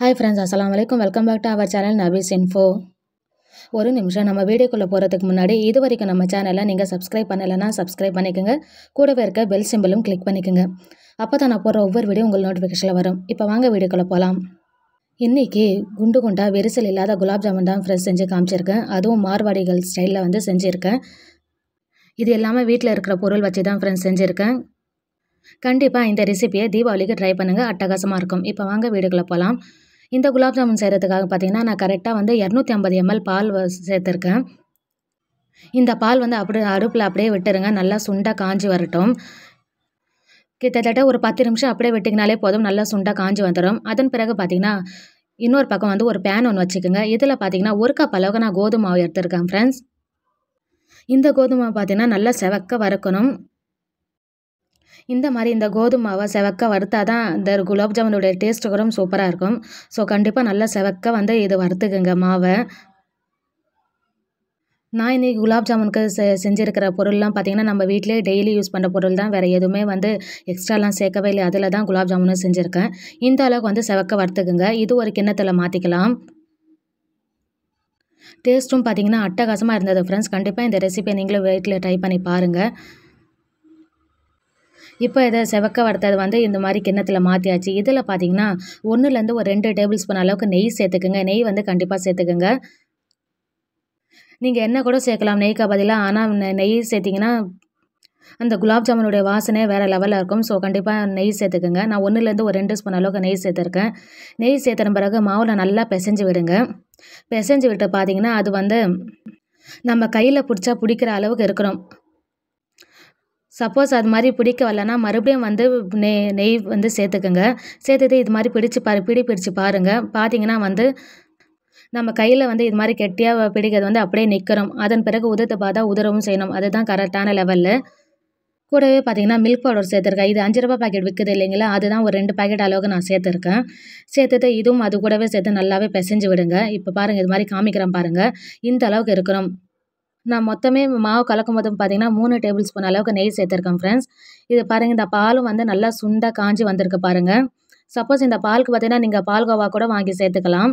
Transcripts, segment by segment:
hi friends அஸ்லாம் வலைக்கும் welcome back to our channel Nafees info ஒரு நிமிஷம் நம்ம வீடியோக்குள்ளே போகிறதுக்கு முன்னாடி இது வரைக்கும் நம்ம சேனலை நீங்கள் சப்ஸ்கிரைப் பண்ணலைன்னா சப்ஸ்கிரைப் பண்ணிக்கோங்க கூடவே இருக்க பெல் சிம்பிளும் கிளிக் பண்ணிக்கோங்க அப்போ தான் நான் போகிற ஒவ்வொரு வீடியோ உங்கள் நோட்டிஃபிகேஷனில் வரும் இப்போ வாங்க வீடியோக்குள்ளே போகலாம் இன்றைக்கி குண்டு குண்டாக வெரிசல் இல்லாத குலாப் ஜாமுன் தான் ஃப்ரெஷ் செஞ்சு காமிச்சிருக்கேன் அதுவும் மார்வாடிகள் ஸ்டைலில் வந்து செஞ்சுருக்கேன் இது எல்லாமே வீட்டில் இருக்கிற பொருள் வச்சு தான் ஃப்ரெண்ட்ஸ் செஞ்சுருக்கேன் கண்டிப்பாக இந்த ரெசிபியை தீபாவளிக்கு ட்ரை பண்ணுங்கள் அட்டகாசமாக இருக்கும் இப்போ வாங்க வீடுகளை போகலாம் இந்த குலாப் ஜாமுன் செய்கிறதுக்காக பார்த்திங்கன்னா நான் கரெக்டாக வந்து இரநூத்தி ஐம்பது எம்எல் பால் சேர்த்துருக்கேன் இந்த பால் வந்து அப்படியே அடுப்பில் அப்படியே விட்டுருங்க நல்லா சுண்டாக காஞ்சி வரட்டும் கிட்டத்தட்ட ஒரு பத்து நிமிஷம் அப்படியே விட்டிங்கனாலே போதும் நல்லா சுண்டாக காஞ்சி வந்துடும் அதன் பிறகு பார்த்திங்கன்னா இன்னொரு பக்கம் வந்து ஒரு பேன் ஒன்று வச்சுக்கோங்க இதில் பார்த்தீங்கன்னா ஒரு கப் அளவுக்கு நான் கோதுமாவை எடுத்துருக்கேன் ஃப்ரெண்ட்ஸ் இந்த கோதுமை பார்த்திங்கன்னா நல்லா செவக்க வறுக்கணும் இந்த மாதிரி இந்த கோதுமாவை செவக்க வறுத்தா தான் இந்த குலாப் ஜாமுனுடைய டேஸ்ட்டு கூட சூப்பராக இருக்கும் ஸோ கண்டிப்பாக நல்லா செவக்க வந்து இது வறுத்துக்குங்க மாவை நான் இன்றைக்கி குலாப் ஜாமுனுக்கு செ செஞ்சுருக்கிற பொருள்லாம் பார்த்திங்கன்னா நம்ம வீட்டிலே டெய்லி யூஸ் பண்ணுற பொருள் தான் வேறு எதுவுமே வந்து எக்ஸ்ட்ராலாம் சேர்க்கவே இல்லை அதில் தான் குலாப் ஜாமுனும் செஞ்சுருக்கேன் இந்த அளவுக்கு வந்து செவக்க வறுத்துக்குங்க இது ஒரு கிண்ணத்தில் மாற்றிக்கலாம் டேஸ்ட்டும் பார்த்திங்கன்னா அட்டகாசமாக இருந்தது ஃப்ரெண்ட்ஸ் கண்டிப்பாக இந்த ரெசிபியை நீங்களும் வீட்டில் ட்ரை பண்ணி பாருங்கள் இப்போ இதை செவக்க வறுத்தது வந்து இந்த மாதிரி கிண்ணத்தில் மாற்றியாச்சு இதில் பார்த்தீங்கன்னா ஒன்றுலேருந்து ஒரு ரெண்டு டேபிள் ஸ்பூன் அளவுக்கு நெய் சேர்த்துக்குங்க நெய் வந்து கண்டிப்பாக சேர்த்துக்குங்க நீங்கள் என்ன கூட சேர்க்கலாம் நெய்க்கு பதிலாக ஆனால் நெய் சேர்த்திங்கன்னா அந்த குலாப் ஜாமுனுடைய வாசனை வேறு லெவலில் இருக்கும் ஸோ கண்டிப்பாக நெய் சேர்த்துக்குங்க நான் ஒன்றுலேருந்து ஒரு ரெண்டு ஸ்பூன் அளவுக்கு நெய் சேர்த்துருக்கேன் நெய் சேர்த்துன பிறகு மாவில் நல்லா பிசைஞ்சு விடுங்க பிசைஞ்சு விட்டு பார்த்தீங்கன்னா அது வந்து நம்ம கையில் பிடிச்சா பிடிக்கிற அளவுக்கு இருக்கணும் சப்போஸ் அது மாதிரி பிடிக்க வரலன்னா மறுபடியும் வந்து நெய் நெய் வந்து சேர்த்துக்குங்க சேர்த்துட்டு இது மாதிரி பிடிச்சி பாரு பிடி பிடிச்சு பாருங்கள் பார்த்தீங்கன்னா வந்து நம்ம கையில் வந்து இது மாதிரி கெட்டியாக பிடிக்கிறது வந்து அப்படியே நிற்கிறோம் அதன் பிறகு உதத்தை பார்த்தா உதறவும் செய்யணும் அதுதான் கரெக்டான லெவலில் கூடவே பார்த்தீங்கன்னா மில்க் பவுடர் சேர்த்துருக்கேன் இது அஞ்சு ரூபா பாக்கெட் விற்குது இல்லைங்களா அதுதான் ஒரு ரெண்டு பாக்கெட் அளவுக்கு நான் சேர்த்துருக்கேன் சேர்த்துட்டு இதுவும் அது கூடவே சேர்த்து நல்லாவே பிசைஞ்சு விடுங்க இப்போ பாருங்கள் இது மாதிரி காமிக்கிறேன் பாருங்கள் இந்த அளவுக்கு இருக்கிறோம் நான் மொத்தமே மாவு கலக்கும் போது பார்த்திங்கன்னா மூணு டேபிள் ஸ்பூன் அளவுக்கு நெய் சேர்த்துருக்கேன் ஃப்ரெண்ட்ஸ் இது பாருங்கள் இந்த பாலும் வந்து நல்லா சுண்டாக காஞ்சி வந்திருக்கு பாருங்கள் சப்போஸ் இந்த பாலுக்கு பார்த்திங்கன்னா நீங்கள் பால்கோவா கூட வாங்கி சேர்த்துக்கலாம்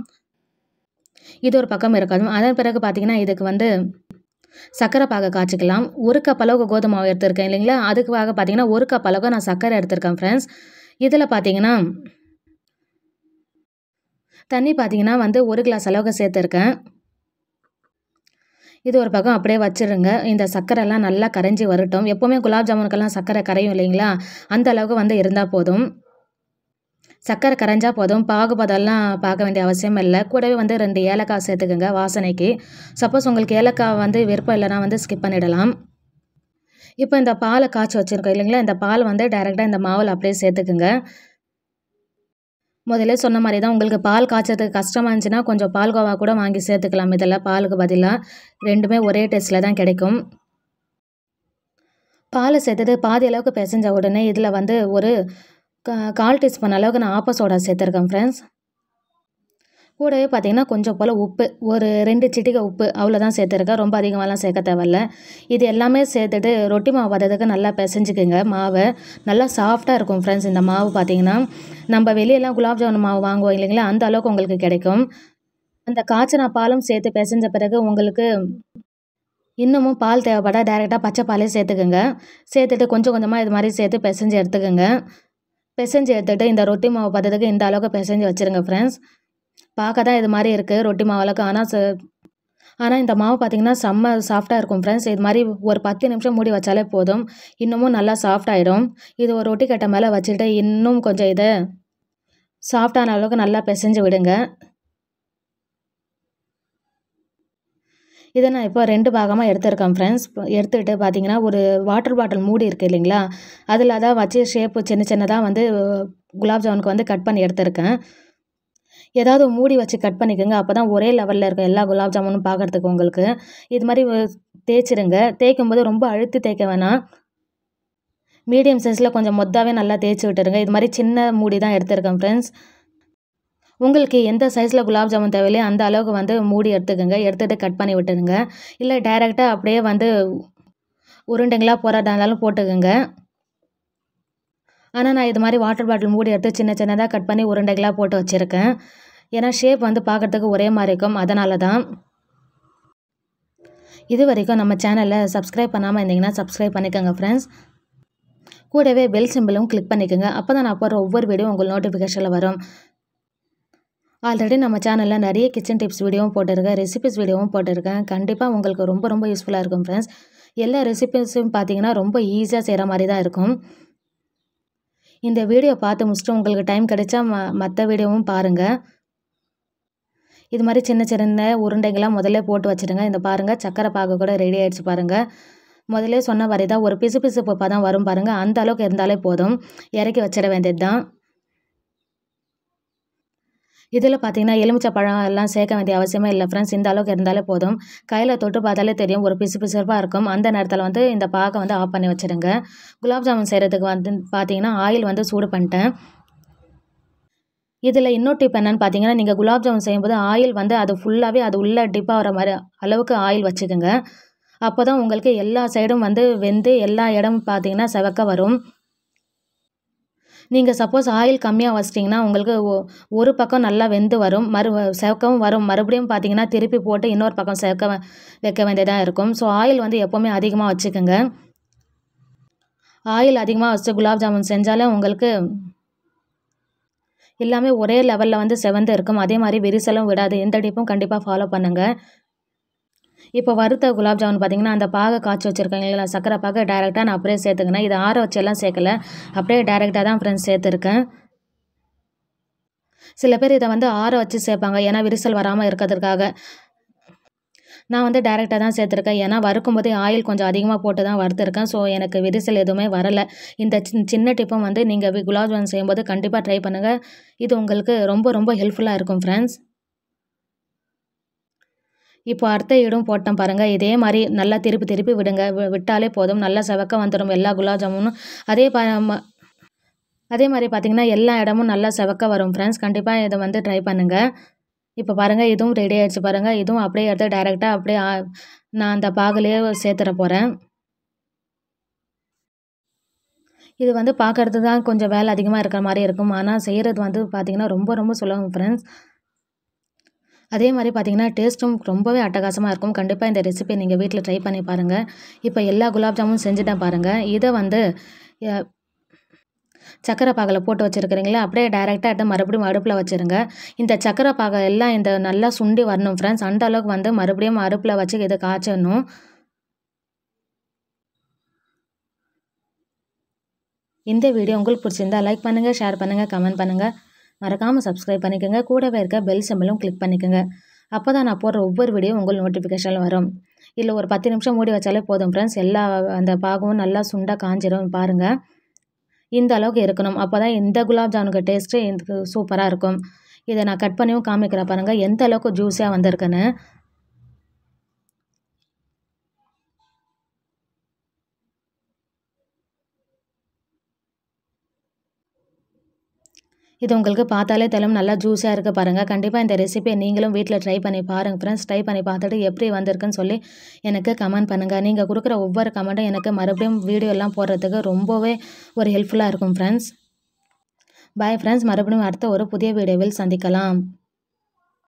இது ஒரு பக்கம் இருக்காது அதன் பிறகு பார்த்திங்கன்னா இதுக்கு வந்து சக்கரை பாக காய்ச்சிக்கலாம் ஒரு கப் அளவுக்கு கோதுமை மாவு எடுத்திருக்கேன் இல்லைங்களா அதுக்காக பார்த்தீங்கன்னா ஒரு கப் அளவுக்கு நான் சக்கரை எடுத்திருக்கேன் ஃப்ரெண்ட்ஸ் இதில் பார்த்தீங்கன்னா தண்ணி பார்த்தீங்கன்னா வந்து ஒரு கிளாஸ் அளவுக்கு சேர்த்துருக்கேன் இது ஒரு பக்கம் அப்படியே வச்சுருங்க இந்த சர்க்கரைலாம் நல்லா கரைஞ்சி வரட்டும் எப்போவுமே குலாப் ஜாமுனுக்கெல்லாம் சர்க்கரை கரையும் இல்லைங்களா அந்த அளவுக்கு வந்து இருந்தால் போதும் சர்க்கரை கரைஞ்சால் போதும் பாகு பதம்லாம் பார்க்க வேண்டிய அவசியம் இல்லை கூடவே வந்து ரெண்டு ஏலக்காய் சேர்த்துக்கோங்க வாசனைக்கு சப்போஸ் உங்களுக்கு ஏலக்காய் வந்து விருப்பம் இல்லைனா வந்து ஸ்கிப் பண்ணிடலாம் இப்போ இந்த பாலை காய்ச்சி வச்சுருக்கோம் இல்லைங்களா இந்த பால் வந்து டைரெக்டாக இந்த மாவில் அப்படியே சேர்த்துக்குங்க முதல்ல சொன்ன மாதிரி தான் உங்களுக்கு பால் காய்ச்சறதுக்கு கஷ்டமாக இருந்துச்சுன்னா கொஞ்சம் பால் கோவா கூட வாங்கி சேர்த்துக்கலாம் இதில் பாலுக்கு பதிலாக ரெண்டுமே ஒரே டேஸ்ட்டில் தான் கிடைக்கும் பாலை சேர்த்தது பாதி அளவுக்கு பிசைஞ்ச உடனே இதில் வந்து ஒரு கால் டீஸ்பூன் அளவுக்கு நான் ஆப்ப சோடா சேர்த்துருக்கேன் ஃப்ரெண்ட்ஸ் கூடவே பார்த்திங்கன்னா கொஞ்சம் போல் உப்பு ஒரு ரெண்டு சிட்டிகை உப்பு அவ்வளோதான் சேர்த்துருக்கேன் ரொம்ப அதிகமாகலாம் சேர்க்க தேவையில்ல இது எல்லாமே சேர்த்துட்டு ரொட்டி மாவு பார்த்ததுக்கு நல்லா பிசைஞ்சிக்கோங்க மாவை நல்லா சாஃப்டாக இருக்கும் ஃப்ரெண்ட்ஸ் இந்த மாவு பார்த்திங்கன்னா நம்ம வெளியெல்லாம் குலாப் ஜாமுன் மாவு வாங்குவோம் இல்லைங்களா அந்த அளவுக்கு உங்களுக்கு கிடைக்கும் அந்த காய்ச்சின பாலும் சேர்த்து பிசைஞ்ச பிறகு உங்களுக்கு இன்னமும் பால் தேவைப்பட்டால் டேரெக்டாக பச்சை பாலே சேர்த்துக்குங்க சேர்த்துட்டு கொஞ்சம் கொஞ்சமாக இது மாதிரி சேர்த்து பிசைஞ்சு எடுத்துக்கோங்க பிசைஞ்சு எடுத்துகிட்டு இந்த ரொட்டி மாவு பார்த்ததுக்கு இந்த அளவுக்கு பிசைஞ்சு வச்சுருங்க ஃப்ரெண்ட்ஸ் பார்க்க தான் இது மாதிரி இருக்குது ரொட்டி மாவளவுக்கு ஆனால் ஆனால் இந்த மாவு பார்த்திங்கன்னா செம்ம சாஃப்டாக இருக்கும் ஃப்ரெண்ட்ஸ் இது மாதிரி ஒரு பத்து நிமிஷம் மூடி வச்சாலே போதும் இன்னமும் நல்லா சாஃப்டாகிடும் இது ஒரு ரொட்டி கட்டை மேலே வச்சுட்டு இன்னும் கொஞ்சம் இது சாஃப்டான அளவுக்கு நல்லா பிசைஞ்சு விடுங்க இதை நான் இப்போ ரெண்டு பாகமாக எடுத்திருக்கேன் ஃப்ரெண்ட்ஸ் எடுத்துகிட்டு பார்த்தீங்கன்னா ஒரு வாட்டர் பாட்டில் மூடி இருக்குது இல்லைங்களா அதில் தான் வச்சு ஷேப்பு சின்ன சின்னதாக வந்து குலாப் ஜாமுனுக்கு வந்து கட் பண்ணி எடுத்திருக்கேன் ஏதாவது மூடி வச்சு கட் பண்ணிக்கோங்க அப்போ தான் ஒரே லெவலில் இருக்க எல்லா குலாப் ஜாமுனும் பார்க்குறதுக்கு உங்களுக்கு இது மாதிரி தேய்ச்சிருங்க தேய்க்கும் போது ரொம்ப அழுத்தி தேய்க்க வேணாம் மீடியம் சைஸில் கொஞ்சம் மொத்தாவே நல்லா தேய்ச்சி விட்டுருங்க இது மாதிரி சின்ன மூடி தான் எடுத்திருக்கேன் ஃப்ரெண்ட்ஸ் உங்களுக்கு எந்த சைஸில் குலாப் ஜாமுன் தேவையில்லையோ அந்த அளவுக்கு வந்து மூடி எடுத்துக்கோங்க எடுத்துகிட்டு கட் பண்ணி விட்டுருங்க இல்லை டைரெக்டாக அப்படியே வந்து உருண்டைங்களாக இருந்தாலும் போட்டுக்கோங்க ஆனால் நான் இது மாதிரி வாட்டர் பாட்டில் மூடி எடுத்து சின்ன சின்னதாக கட் பண்ணி உருண்டைகளாக போட்டு வச்சுருக்கேன் ஏன்னா ஷேப் வந்து பார்க்குறதுக்கு ஒரே மாதிரி இருக்கும் அதனால தான் இது வரைக்கும் நம்ம சேனலில் சப்ஸ்கிரைப் பண்ணாமல் இருந்தீங்கன்னா சப்ஸ்கிரைப் பண்ணிக்கோங்க ஃப்ரெண்ட்ஸ் கூடவே பெல் சிம்பிளும் கிளிக் பண்ணிக்கோங்க அப்போ தான் நான் போகிற ஒவ்வொரு வீடியோ உங்கள் நோட்டிஃபிகேஷனில் வரும் ஆல்ரெடி நம்ம சேனலில் நிறைய கிச்சன் டிப்ஸ் வீடியோவும் போட்டிருக்கேன் ரெசிபிஸ் வீடியோவும் போட்டிருக்கேன் கண்டிப்பாக உங்களுக்கு ரொம்ப ரொம்ப யூஸ்ஃபுல்லாக இருக்கும் ஃப்ரெண்ட்ஸ் எல்லா ரெசிபிஸும் பார்த்தீங்கன்னா ரொம்ப ஈஸியாக செய்கிற மாதிரி தான் இருக்கும் இந்த வீடியோ பார்த்து முடிச்சுட்டு உங்களுக்கு டைம் கிடைச்சா ம மற்ற வீடியோவும் பாருங்கள் இது மாதிரி சின்ன சின்ன உருண்டைங்களாம் முதல்ல போட்டு வச்சுடுங்க இந்த பாருங்கள் சக்கரை பாகு கூட ரெடி ஆகிடுச்சு பாருங்கள் முதலே சொன்ன வரை தான் ஒரு பிசு பிசு பப்பா தான் வரும் பாருங்கள் அந்த அளவுக்கு இருந்தாலே போதும் இறக்கி வச்சிட வேண்டியது தான் இதில் பார்த்தீங்கன்னா எலுமிச்சை பழம் எல்லாம் சேர்க்க வேண்டிய அவசியமே இல்லை ஃப்ரெண்ட்ஸ் இந்த அளவுக்கு இருந்தாலே போதும் கையில் தொட்டு பார்த்தாலே தெரியும் ஒரு பிசு பிசுப்பாக இருக்கும் அந்த நேரத்தில் வந்து இந்த பாகை வந்து ஆஃப் பண்ணி வச்சுடுங்க குலாப் ஜாமுன் செய்கிறதுக்கு வந்து பார்த்தீங்கன்னா ஆயில் வந்து சூடு பண்ணிட்டேன் இதில் இன்னொரு டிப் என்னென்னு பார்த்தீங்கன்னா நீங்கள் குலாப் ஜாமுன் செய்யும்போது ஆயில் வந்து அது ஃபுல்லாகவே அது உள்ளே டிப்பாக வர மாதிரி அளவுக்கு ஆயில் வச்சுக்கோங்க அப்போ தான் உங்களுக்கு எல்லா சைடும் வந்து வெந்து எல்லா இடமும் பார்த்தீங்கன்னா செவக்க வரும் நீங்கள் சப்போஸ் ஆயில் கம்மியாக வச்சிட்டிங்கன்னா உங்களுக்கு ஒரு பக்கம் நல்லா வெந்து வரும் மறு செவக்கவும் வரும் மறுபடியும் பார்த்தீங்கன்னா திருப்பி போட்டு இன்னொரு பக்கம் செவக்க வைக்க வேண்டியதாக இருக்கும் ஸோ ஆயில் வந்து எப்போவுமே அதிகமாக வச்சுக்கோங்க ஆயில் அதிகமாக வச்சு குலாப் ஜாமுன் செஞ்சாலே உங்களுக்கு எல்லாமே ஒரே லெவலில் வந்து செவந்து இருக்கும் அதே மாதிரி விரிசலும் விடாது எந்த டிப்பும் கண்டிப்பாக ஃபாலோ பண்ணுங்கள் இப்போ வறுத்த குலாப் ஜாமுன் பார்த்திங்கன்னா அந்த பாகை காய்ச்சி வச்சுருக்காங்க இல்லைங்களா சக்கரை பாகை டேரெக்டாக நான் அப்படியே சேர்த்துக்கினேன் இது ஆற வச்செல்லாம் சேர்க்கல அப்படியே டேரெக்டாக தான் ஃப்ரெண்ட்ஸ் சேர்த்துருக்கேன் சில பேர் இதை வந்து ஆற வச்சு சேர்ப்பாங்க ஏன்னா விரிசல் வராமல் இருக்கிறதுக்காக நான் வந்து டேரெக்டாக தான் சேர்த்துருக்கேன் ஏன்னா வறுக்கும்போது ஆயில் கொஞ்சம் அதிகமாக போட்டு தான் வறுத்துருக்கேன் ஸோ எனக்கு விரிசல் எதுவுமே வரலை இந்த சின்ன டிப்பும் வந்து நீங்கள் குலாப் ஜாமுன் செய்யும்போது கண்டிப்பாக ட்ரை பண்ணுங்கள் இது உங்களுக்கு ரொம்ப ரொம்ப ஹெல்ப்ஃபுல்லாக இருக்கும் ஃப்ரெண்ட்ஸ் இப்போ அடுத்த இடம் போட்டோம் பாருங்கள் இதே மாதிரி நல்லா திருப்பி திருப்பி விடுங்க விட்டாலே போதும் நல்லா செவக்க வந்துடும் எல்லா குலாப் ஜாமுனும் அதே அதே மாதிரி பார்த்திங்கன்னா எல்லா இடமும் நல்லா செவக்க வரும் ஃப்ரெண்ட்ஸ் கண்டிப்பாக இதை வந்து ட்ரை பண்ணுங்கள் இப்போ பாருங்கள் இதுவும் ரெடி ஆகிடுச்சு பாருங்கள் இதுவும் அப்படியே எடுத்து டைரெக்டாக அப்படியே நான் அந்த பாகலையே சேர்த்துட போகிறேன் இது வந்து பார்க்குறது தான் கொஞ்சம் வேலை அதிகமாக இருக்கிற மாதிரி இருக்கும் ஆனால் செய்கிறது வந்து பார்த்திங்கன்னா ரொம்ப ரொம்ப சுலபம் ஃப்ரெண்ட்ஸ் அதே மாதிரி பார்த்தீங்கன்னா டேஸ்ட்டும் ரொம்பவே அட்டகாசமாக இருக்கும் கண்டிப்பாக இந்த ரெசிபியை நீங்கள் வீட்டில் ட்ரை பண்ணி பாருங்கள் இப்போ எல்லா குலாப் ஜாமும் செஞ்சுட்டேன் பாருங்கள் இதை வந்து சக்கரை பாகில் போட்டு வச்சுருக்கிறீங்களா அப்படியே டைரெக்டாக எடுத்து மறுபடியும் அடுப்பில் வச்சுருங்க இந்த சக்கரை பாகை எல்லாம் இந்த நல்லா சுண்டி வரணும் ஃப்ரெண்ட்ஸ் அந்த அளவுக்கு வந்து மறுபடியும் அடுப்பில் வச்சு இதை காய்ச்சணும் இந்த வீடியோ உங்களுக்கு பிடிச்சிருந்தா லைக் பண்ணுங்கள் ஷேர் பண்ணுங்கள் கமெண்ட் பண்ணுங்கள் மறக்காமல் சப்ஸ்கிரைப் பண்ணிக்கோங்க கூடவே இருக்க பெல் சிம்பிளும் கிளிக் பண்ணிக்கோங்க அப்போ தான் நான் போடுற ஒவ்வொரு வீடியோ உங்கள் நோட்டிஃபிகேஷனில் வரும் இல்லை ஒரு பத்து நிமிஷம் மூடி வச்சாலே போதும் ஃப்ரெண்ட்ஸ் எல்லா அந்த பாகமும் நல்லா சுண்டாக காஞ்சிடும் பாருங்கள் இந்த அளவுக்கு இருக்கணும் அப்போ தான் இந்த குலாப் ஜாமுனுக்கு டேஸ்ட்டு இந்த சூப்பராக இருக்கும் இதை நான் கட் பண்ணியும் காமிக்கிறேன் பாருங்கள் எந்த அளவுக்கு ஜூஸியாக வந்திருக்குன்னு இது உங்களுக்கு பார்த்தாலே தெரியும் நல்லா ஜூஸாக இருக்க பாருங்கள் கண்டிப்பாக இந்த ரெசிபியை நீங்களும் வீட்டில் ட்ரை பண்ணி பாருங்கள் ஃப்ரெண்ட்ஸ் ட்ரை பண்ணி பார்த்துட்டு எப்படி வந்திருக்குன்னு சொல்லி எனக்கு கமெண்ட் பண்ணுங்கள் நீங்கள் கொடுக்குற ஒவ்வொரு கமெண்ட்டும் எனக்கு மறுபடியும் வீடியோலாம் போடுறதுக்கு ரொம்பவே ஒரு ஹெல்ப்ஃபுல்லாக இருக்கும் ஃப்ரெண்ட்ஸ் பாய் ஃப்ரெண்ட்ஸ் மறுபடியும் அடுத்த ஒரு புதிய வீடியோவில் சந்திக்கலாம்